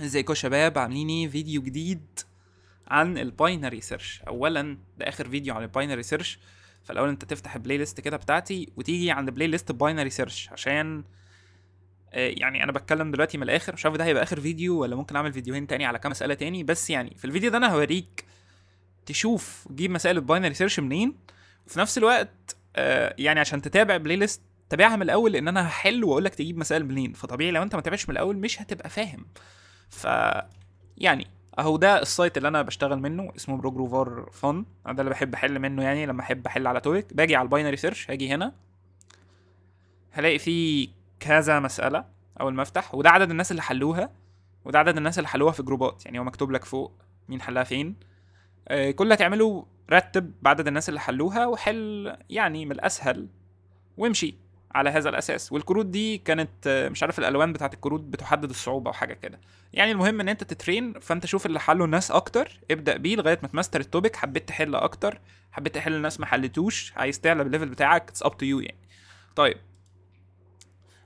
ازيكم شباب عاملين ايه فيديو جديد عن الباينري سيرش اولا ده اخر فيديو عن الباينري سيرش فالاول انت تفتح البلاي ليست كده بتاعتي وتيجي عند بلاي ليست باينري سيرش عشان آه، يعني انا بتكلم دلوقتي من الاخر مش عارف ده هيبقى اخر فيديو ولا ممكن اعمل فيديوهين تاني على كام مساله تاني بس يعني في الفيديو ده انا هوريك تشوف تجيب مسائل الباينري سيرش منين وفي نفس الوقت آه، يعني عشان تتابع بلاي ليست تابعها من الاول لان انا هحل واقول لك تجيب مسائل منين فطبيعي لو انت ما تابعش من الاول مش هتبقى فاهم ف يعني اهو ده السايت اللي انا بشتغل منه اسمه بروجروفار فن ده اللي بحب احل منه يعني لما احب احل على توبيك باجي على الباينري سيرش هاجي هنا هلاقي فيه كذا مساله اول ما افتح وده عدد الناس اللي حلوها وده عدد الناس اللي حلوها في جروبات يعني هو مكتوب لك فوق مين حلها فين آه كل اللي هتعمله رتب بعدد الناس اللي حلوها وحل يعني من الاسهل وامشي على هذا الاساس والكروت دي كانت آه، مش عارف الالوان بتاعت الكروت بتحدد الصعوبه وحاجه كده يعني المهم ان انت تترين فانت شوف اللي حله الناس اكتر ابدا بيه لغايه ما تماستر التوبيك حبيت تحل اكتر حبيت تحل الناس ما حلتوش عايز تعلى بالليفل بتاعك اتس اب تو يو يعني طيب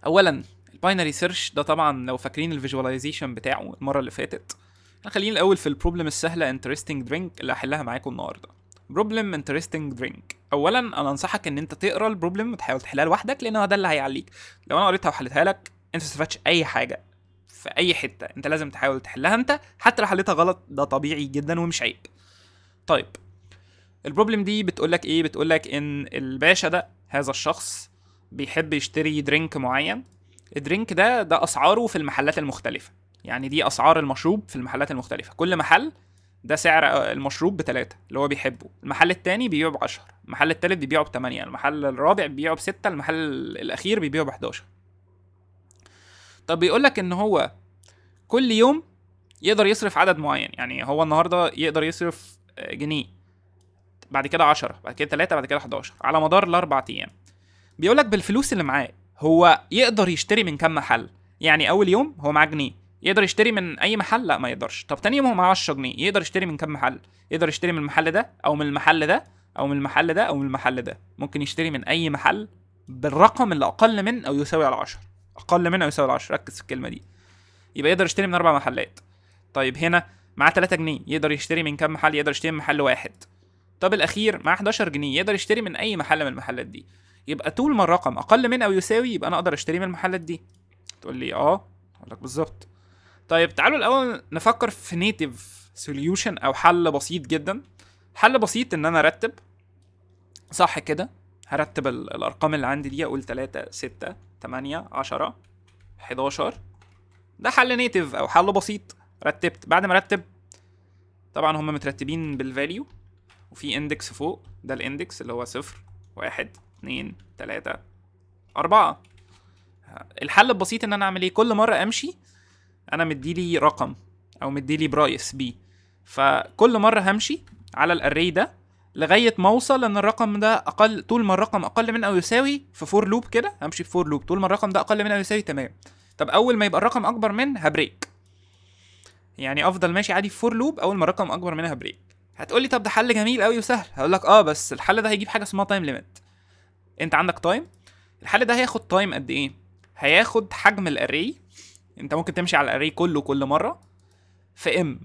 اولا الباينري سيرش ده طبعا لو فاكرين الفيجواليزيشن بتاعه المره اللي فاتت خلينا الاول في البروبلم السهله انترستنج درينك اللي هحلها معاكم النهارده بروبلم انترستنج درينك اولا انا انصحك ان انت تقرا البروبلم وتحاول تحلها لوحدك لان هو ده اللي هيعليك لو انا قريتها وحلتها لك انت ما استفدتش اي حاجه في اي حته انت لازم تحاول تحلها انت حتى لو حليتها غلط ده طبيعي جدا ومش عيب طيب البروبلم دي بتقول لك ايه بتقول لك ان الباشا ده هذا الشخص بيحب يشتري درينك معين الدرينك ده ده اسعاره في المحلات المختلفه يعني دي اسعار المشروب في المحلات المختلفه كل محل ده سعر آه، المشروب بتلاتة اللي هو بيحبه المحل التاني بيبيعه بعشرة المحل التالت بيبيعه بتمانية المحل الرابع بيبيعه بستة المحل الأخير بيبيعه بحداشر طب بيقولك إن هو كل يوم يقدر يصرف عدد معين يعني هو النهاردة يقدر يصرف آه، جنيه بعد كده عشرة بعد كده تلاتة بعد كده حداشر على مدار الأربع أيام بيقولك بالفلوس اللي معاه هو يقدر يشتري من كام محل يعني أول يوم هو معاه جنيه يقدر يشتري من اي محل لا ما يقدرش طب تاني يوم هو معاه 10 جنيه يقدر يشتري من كام محل يقدر يشتري من المحل ده او من المحل ده او من المحل ده او من المحل ده ممكن يشتري من اي محل بالرقم اللي اقل من او يساوي على 10 اقل من او يساوي على 10 ركز في الكلمه دي يبقى يقدر يشتري من اربع محلات طيب هنا معاه 3 جنيه يقدر يشتري من كام محل يقدر يشتري من محل واحد طب الاخير معاه 11 جنيه يقدر يشتري من اي محل من المحلات دي يبقى طول ما الرقم اقل من او يساوي يبقى انا اقدر اشتري من المحلات دي تقول لي اه اقول لك بالظبط طيب تعالوا الاول نفكر في نيتيف سوليوشن او حل بسيط جدا حل بسيط ان انا ارتب صح كده هرتب الارقام اللي عندي دي اقول 3 6 8 10 11 ده حل نيتيف او حل بسيط رتبت بعد ما رتب طبعا هم مترتبين بالفاليو وفي اندكس فوق ده الاندكس اللي هو صفر واحد اتنين تلاتة أربعة الحل البسيط إن أنا أعمل إيه كل مرة أمشي انا مديلي رقم او مديلي برايس بي فكل مره همشي على الاري ده لغايه ما اوصل ان الرقم ده اقل طول ما الرقم اقل من او يساوي في فور لوب كده همشي في فور لوب طول ما الرقم ده اقل من او يساوي تمام طب اول ما يبقى الرقم اكبر من هبريك يعني افضل ماشي عادي في فور لوب اول ما الرقم اكبر منها هبريك هتقولي طب ده حل جميل قوي وسهل هقول لك اه بس الحل ده هيجيب حاجه اسمها تايم ليميت انت عندك تايم الحل ده هياخد تايم قد ايه هياخد حجم الاري انت ممكن تمشي على الاري كله كل مره في ام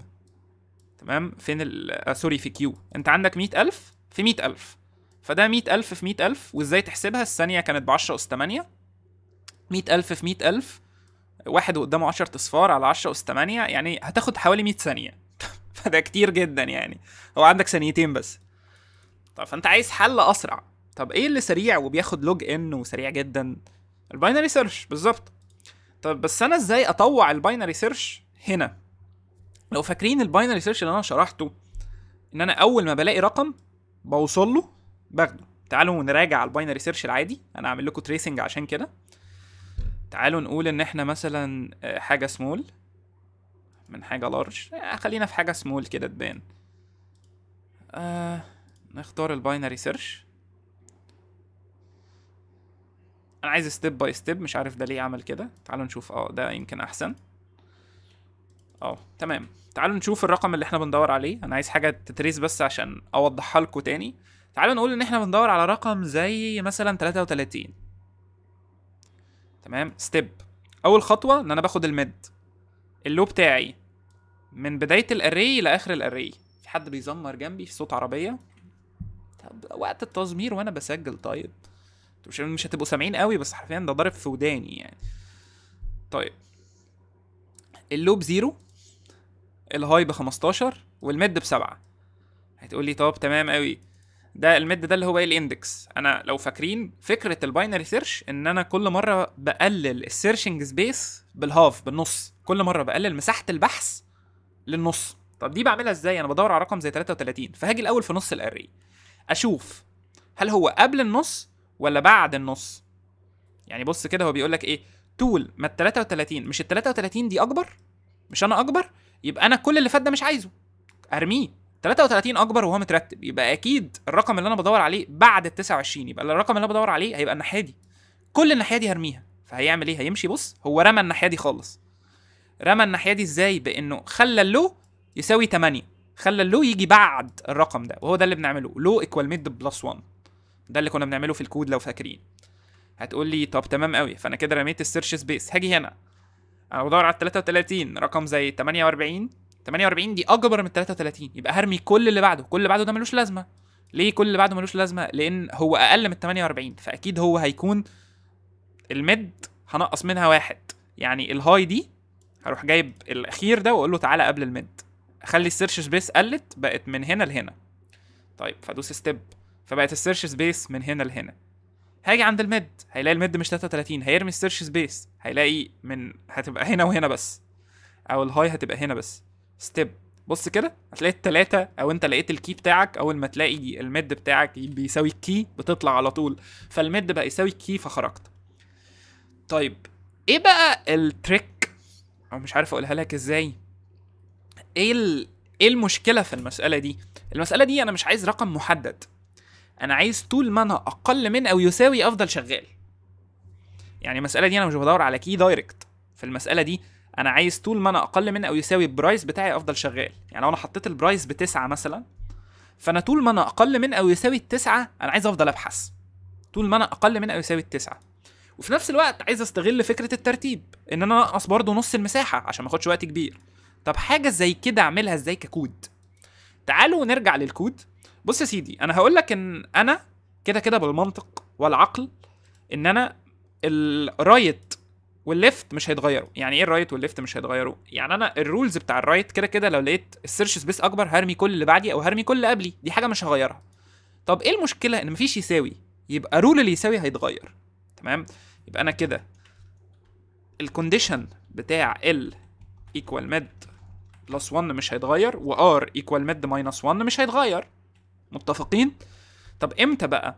تمام فين ال سوري آه، في كيو انت عندك 100000 في 100000 فده 100000 في 100000 وازاي تحسبها الثانيه كانت ب 10 اس 8 100000 في 100000 واحد قدامه 10 اصفار على 10 اس 8 يعني هتاخد حوالي 100 ثانيه فده كتير جدا يعني هو عندك ثانيتين بس طب فانت عايز حل اسرع طب ايه اللي سريع وبياخد لوج ان وسريع جدا الباينري سيرش بالظبط طب بس انا ازاي اطوع الباينري سيرش هنا لو فاكرين الباينري سيرش اللي انا شرحته ان انا اول ما بلاقي رقم بوصل له باخده تعالوا نراجع الباينري سيرش العادي انا هعمل لكم تريسنج عشان كده تعالوا نقول ان احنا مثلا آه، حاجه سمول من حاجه لارج آه، خلينا في حاجه سمول كده تبان آه نختار الباينري سيرش انا عايز ستيب باي ستيب مش عارف ده ليه عمل كده تعالوا نشوف اه ده يمكن احسن اه تمام تعالوا نشوف الرقم اللي احنا بندور عليه انا عايز حاجه تتريس بس عشان اوضحها لكم تاني تعالوا نقول ان احنا بندور على رقم زي مثلا 33 تمام ستيب اول خطوه ان انا باخد الميد اللو بتاعي من بدايه الاري لاخر الاري في حد بيزمر جنبي في صوت عربيه طب وقت التزمير وانا بسجل طيب مش مش هتبقوا سامعين قوي بس حرفيا ده ضارب في وداني يعني طيب اللوب زيرو الهاي ب 15 والميد 7 هتقول لي طب تمام قوي ده الميد ده اللي هو ايه الاندكس انا لو فاكرين فكره الباينري سيرش ان انا كل مره بقلل السيرشنج سبيس بالهاف بالنص كل مره بقلل مساحه البحث للنص طب دي بعملها ازاي انا بدور على رقم زي 33 فهاجي الاول في نص الاري اشوف هل هو قبل النص ولا بعد النص يعني بص كده هو بيقول لك ايه طول ما ال 33 مش ال 33 دي اكبر مش انا اكبر يبقى انا كل اللي فات ده مش عايزه ارميه 33 اكبر وهو مترتب يبقى اكيد الرقم اللي انا بدور عليه بعد ال 29 يبقى الرقم اللي انا بدور عليه هيبقى الناحيه دي كل الناحيه دي هرميها فهيعمل ايه هيمشي بص هو رمى الناحيه دي خالص رمى الناحيه دي ازاي بانه خلى اللو يساوي 8 خلى اللو يجي بعد الرقم ده وهو ده اللي بنعمله لو ايكوال ميد بلس 1 ده اللي كنا بنعمله في الكود لو فاكرين هتقول لي طب تمام قوي فانا كده رميت السيرش سبيس هاجي هنا ادور على 33 رقم زي 48 48 دي اكبر من 33 يبقى هرمي كل اللي بعده كل اللي بعده ده ملوش لازمه ليه كل اللي بعده ملوش لازمه لان هو اقل من 48 فاكيد هو هيكون المد هنقص منها واحد يعني الهاي دي هروح جايب الاخير ده واقول له تعالى قبل المد اخلي السيرش سبيس قلت بقت من هنا لهنا طيب فادوس ستيب فبقت السيرش سبيس من هنا لهنا هاجي عند الميد هيلاقي الميد مش 33 هيرمي السيرش سبيس هيلاقي من هتبقى هنا وهنا بس او الهاي هتبقى هنا بس ستيب بص كده هتلاقي التلاتة او انت لقيت الكي بتاعك اول ما تلاقي الميد بتاعك بيساوي الكي بتطلع على طول فالميد بقى يساوي الكي فخرجت طيب ايه بقى التريك او مش عارف اقولها لك ازاي ايه ايه المشكله في المساله دي المساله دي انا مش عايز رقم محدد انا عايز طول ما انا اقل من او يساوي افضل شغال يعني المساله دي انا مش بدور على كي دايركت في المساله دي انا عايز طول ما انا اقل من او يساوي البرايس بتاعي افضل شغال يعني لو انا حطيت البرايس بتسعة مثلا فانا طول ما انا اقل من او يساوي التسعة انا عايز افضل ابحث طول ما انا اقل من او يساوي التسعة وفي نفس الوقت عايز استغل فكره الترتيب ان انا اقص برضه نص المساحه عشان ما اخدش وقت كبير طب حاجه زي كده اعملها ازاي ككود تعالوا نرجع للكود بص يا سيدي انا هقول لك ان انا كده كده بالمنطق والعقل ان انا الرايت والليفت مش هيتغيروا يعني ايه الرايت والليفت مش هيتغيروا يعني انا الرولز بتاع الرايت كده كده لو لقيت السيرش سبيس اكبر هرمي كل اللي بعدي او هرمي كل اللي قبلي دي حاجه مش هغيرها طب ايه المشكله ان مفيش يساوي يبقى رول اللي يساوي هيتغير تمام يبقى انا كده الكونديشن بتاع ال ايكوال مد بلس 1 مش هيتغير وار ايكوال مد ماينس 1 مش هيتغير متفقين طب امتى بقى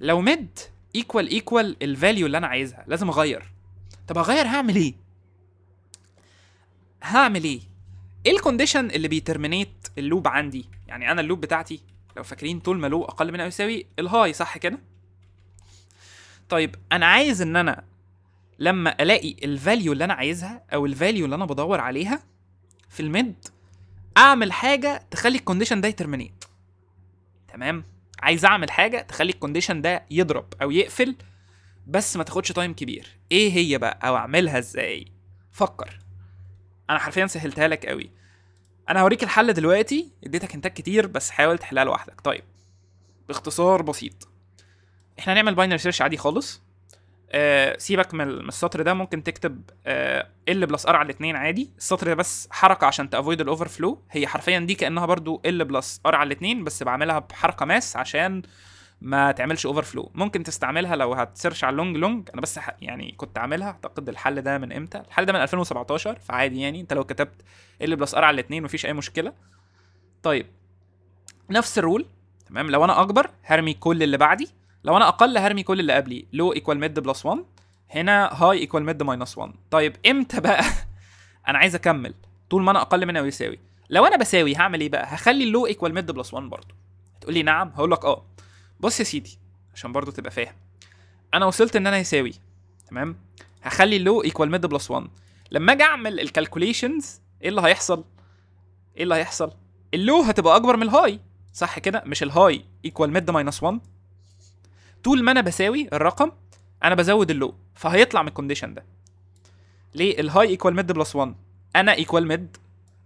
لو ميد ايكوال ايكوال الفاليو اللي انا عايزها لازم اغير طب هغير هعمل ايه هعمل ايه ايه الكونديشن اللي بيترمينيت اللوب عندي يعني انا اللوب بتاعتي لو فاكرين طول ما لو اقل من او يساوي الهاي صح كده طيب انا عايز ان انا لما الاقي الفاليو اللي انا عايزها او الفاليو اللي انا بدور عليها في الميد اعمل حاجه تخلي الكونديشن ده يترمينيت تمام عايز اعمل حاجه تخلي الكونديشن ده يضرب او يقفل بس ما تاخدش تايم كبير ايه هي بقى او اعملها ازاي فكر انا حرفيا سهلتها لك قوي انا هوريك الحل دلوقتي اديتك انتاج كتير بس حاول تحلها لوحدك طيب باختصار بسيط احنا هنعمل باينري سيرش عادي خالص آه، سيبك من السطر ده ممكن تكتب ال بلس ار على الاثنين عادي السطر ده بس حركه عشان تافويد الاوفر فلو هي حرفيا دي كانها برضو ال بلس ار على الاثنين بس بعملها بحركه ماس عشان ما تعملش اوفر فلو ممكن تستعملها لو هتسيرش على اللونج لونج انا بس يعني كنت عاملها اعتقد الحل ده من امتى الحل ده من 2017 فعادي يعني انت لو كتبت ال بلس ار على الاثنين مفيش اي مشكله طيب نفس الرول تمام لو انا اكبر هرمي كل اللي بعدي لو انا اقل هرمي كل اللي قبلي لو ايكوال ميد بلس 1 هنا هاي ايكوال ميد ماينس 1 طيب امتى بقى انا عايز اكمل طول ما انا اقل منها ويساوي لو انا بساوي هعمل ايه بقى هخلي اللو ايكوال ميد بلس 1 برضه هتقولي لي نعم هقول لك اه بص يا سيدي عشان برضه تبقى فاهم انا وصلت ان انا يساوي تمام هخلي اللو ايكوال ميد بلس 1 لما اجي اعمل الكالكوليشنز ايه اللي هيحصل ايه اللي هيحصل اللو هتبقى اكبر من الهاي صح كده مش الهاي ايكوال ميد ماينس 1 طول ما انا بساوي الرقم انا بزود اللو فهيطلع من الكونديشن ده ليه الهاي ايكوال ميد بلس 1 انا ايكوال ميد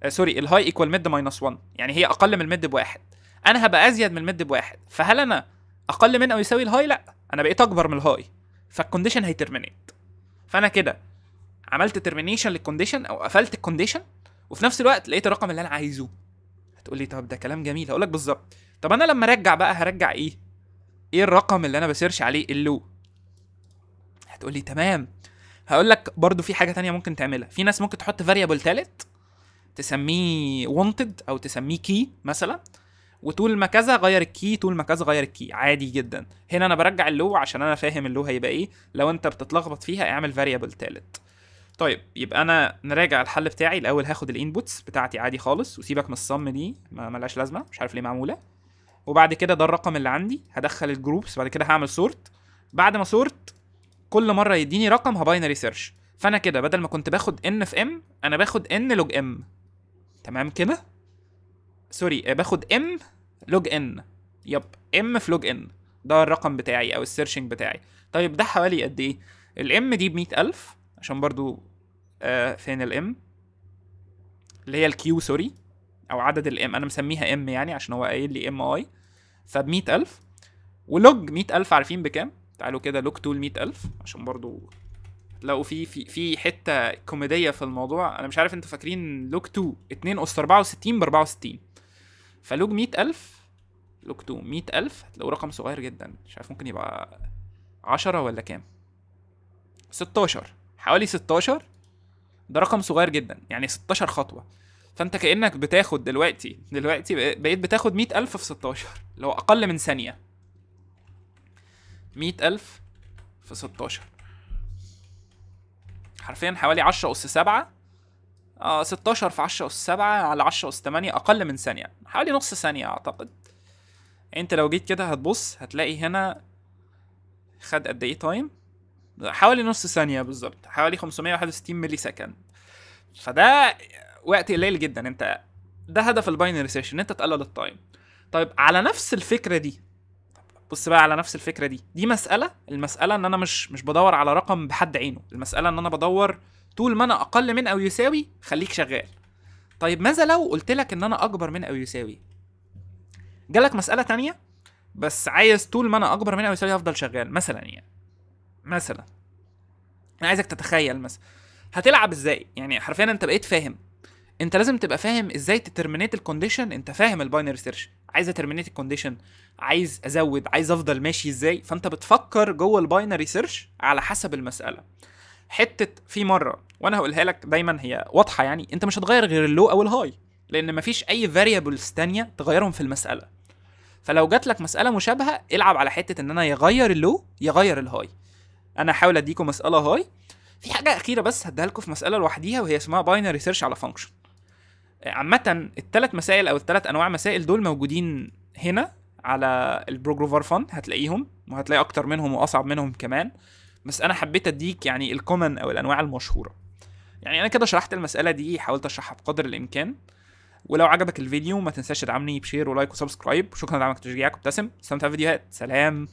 سوري الهاي ايكوال ميد ماينس 1 يعني هي اقل من الميد بواحد انا هبقى ازيد من الميد بواحد فهل انا اقل من او يساوي الهاي لا انا بقيت اكبر من الهاي فالكونديشن هيترمينيت فانا كده عملت ترمينيشن للكونديشن او قفلت الكونديشن وفي نفس الوقت لقيت الرقم اللي انا عايزه هتقول لي طب ده كلام جميل هقول لك بالظبط طب انا لما ارجع بقى هرجع ايه ايه الرقم اللي انا بسيرش عليه اللو هتقول لي تمام هقول لك برضو في حاجه تانية ممكن تعملها في ناس ممكن تحط فاريبل ثالث تسميه wanted او تسميه كي مثلا وطول ما كذا غير الكي طول ما كذا غير الكي عادي جدا هنا انا برجع اللو عشان انا فاهم اللو هيبقى ايه لو انت بتتلخبط فيها اعمل فاريبل ثالث طيب يبقى انا نراجع الحل بتاعي الاول هاخد الانبوتس بتاعتي عادي خالص وسيبك من الصم دي ملهاش لازمه مش عارف ليه معموله وبعد كده ده الرقم اللي عندي هدخل الجروبس بعد كده هعمل سورت بعد ما سورت كل مره يديني رقم هباينري سيرش فانا كده بدل ما كنت باخد ان في ام انا باخد ان لوج ام تمام كده سوري باخد ام لوج ان يب ام في لوج ان ده الرقم بتاعي او السيرشنج بتاعي طيب ده حوالي قد ايه الام دي ب ألف عشان برضو آه فين الام اللي هي الكيو سوري او عدد الام انا مسميها ام يعني عشان هو قايل لي ام اي فب 100000 ولوج 100000 عارفين بكام؟ تعالوا كده لوج تول 100000 عشان برضو هتلاقوا في في في حته كوميديه في الموضوع انا مش عارف انتوا فاكرين لوج 2 2 اس 64 ب 64 فلوج 100000 لوج 2 100000 هتلاقوا رقم صغير جدا مش عارف ممكن يبقى 10 ولا كام 16 حوالي 16 ده رقم صغير جدا يعني 16 خطوه فانت كانك بتاخد دلوقتي دلوقتي بقيت بتاخد مئة ألف في 16 اللي هو أقل من ثانية مئة ألف في 16 حرفيا حوالي 10 أس 7 آه 16 في 10 أس 7 على 10 أس 8 أقل من ثانية حوالي نص ثانية أعتقد أنت لو جيت كده هتبص هتلاقي هنا خد قد إيه تايم حوالي نص ثانية بالظبط حوالي 561 ملي سكند فده وقت قليل جدا انت ده هدف الباينري سيرش ان انت تقلل التايم طيب على نفس الفكره دي بص بقى على نفس الفكره دي دي مساله المساله ان انا مش مش بدور على رقم بحد عينه المساله ان انا بدور طول ما انا اقل من او يساوي خليك شغال طيب ماذا لو قلت لك ان انا اكبر من او يساوي جالك مساله تانية بس عايز طول ما انا اكبر من او يساوي هفضل شغال مثلا يعني مثلا انا عايزك تتخيل مثلا هتلعب ازاي يعني حرفيا انت بقيت فاهم انت لازم تبقى فاهم ازاي تترمينيت الكونديشن انت فاهم الباينري سيرش عايز اترمينيت الكونديشن عايز ازود عايز افضل ماشي ازاي فانت بتفكر جوه الباينري سيرش على حسب المساله حته في مره وانا هقولها لك دايما هي واضحه يعني انت مش هتغير غير اللو او الهاي لان مفيش اي فاريبلز تانية تغيرهم في المساله فلو جات لك مساله مشابهه العب على حته ان انا يغير اللو يغير الهاي انا هحاول اديكم مساله هاي في حاجه اخيره بس هديها لكم في مساله لوحديها وهي اسمها باينري سيرش على فانكشن عامة الثلاث مسائل او الثلاث انواع مسائل دول موجودين هنا على البروجروفر فان هتلاقيهم وهتلاقي اكتر منهم واصعب منهم كمان بس انا حبيت اديك يعني الكومن او الانواع المشهوره يعني انا كده شرحت المساله دي حاولت اشرحها بقدر الامكان ولو عجبك الفيديو ما تنساش تدعمني بشير ولايك وسبسكرايب شكرا لدعمك وتشجيعك وابتسم استمتع فيديوهات سلام